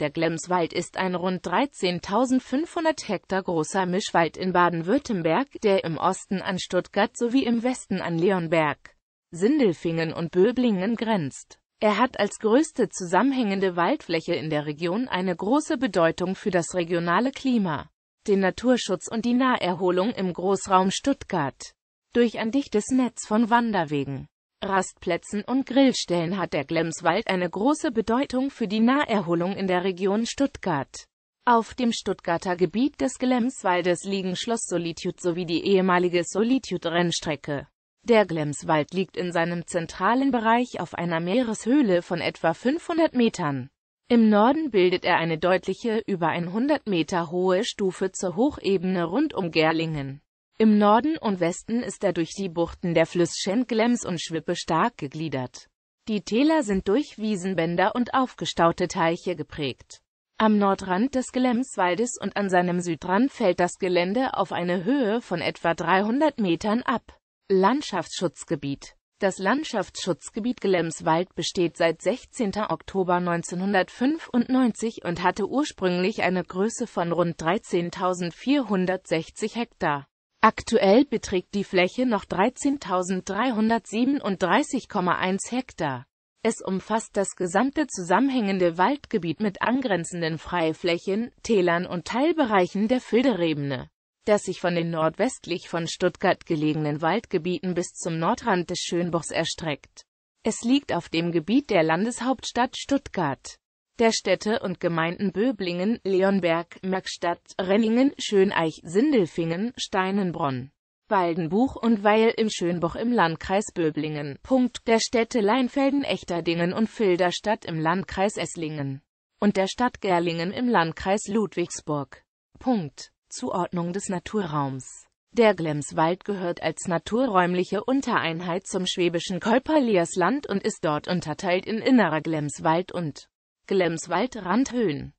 Der Glemswald ist ein rund 13.500 Hektar großer Mischwald in Baden-Württemberg, der im Osten an Stuttgart sowie im Westen an Leonberg, Sindelfingen und Böblingen grenzt. Er hat als größte zusammenhängende Waldfläche in der Region eine große Bedeutung für das regionale Klima, den Naturschutz und die Naherholung im Großraum Stuttgart. Durch ein dichtes Netz von Wanderwegen Rastplätzen und Grillstellen hat der Glemswald eine große Bedeutung für die Naherholung in der Region Stuttgart. Auf dem Stuttgarter Gebiet des Glemswaldes liegen Schloss Solitude sowie die ehemalige Solitude-Rennstrecke. Der Glemswald liegt in seinem zentralen Bereich auf einer Meereshöhle von etwa 500 Metern. Im Norden bildet er eine deutliche, über 100 Meter hohe Stufe zur Hochebene rund um Gerlingen. Im Norden und Westen ist er durch die Buchten der Flüsschen Glems und Schwippe stark gegliedert. Die Täler sind durch Wiesenbänder und aufgestaute Teiche geprägt. Am Nordrand des Glemswaldes und an seinem Südrand fällt das Gelände auf eine Höhe von etwa 300 Metern ab. Landschaftsschutzgebiet Das Landschaftsschutzgebiet Glemswald besteht seit 16. Oktober 1995 und hatte ursprünglich eine Größe von rund 13.460 Hektar. Aktuell beträgt die Fläche noch 13.337,1 Hektar. Es umfasst das gesamte zusammenhängende Waldgebiet mit angrenzenden Freiflächen, Tälern und Teilbereichen der Filderebene, das sich von den nordwestlich von Stuttgart gelegenen Waldgebieten bis zum Nordrand des Schönbuchs erstreckt. Es liegt auf dem Gebiet der Landeshauptstadt Stuttgart der Städte und Gemeinden Böblingen, Leonberg, Merkstadt, Renningen, Schöneich, Sindelfingen, Steinenbronn. Waldenbuch und Weil im Schönbuch im Landkreis Böblingen. Punkt der Städte Leinfelden, Echterdingen und Filderstadt im Landkreis Esslingen und der Stadt Gerlingen im Landkreis Ludwigsburg. Punkt. Zuordnung des Naturraums Der Glemswald gehört als naturräumliche Untereinheit zum schwäbischen Kolperliersland und ist dort unterteilt in Innerer Glemswald und Glemswald-Randhöhen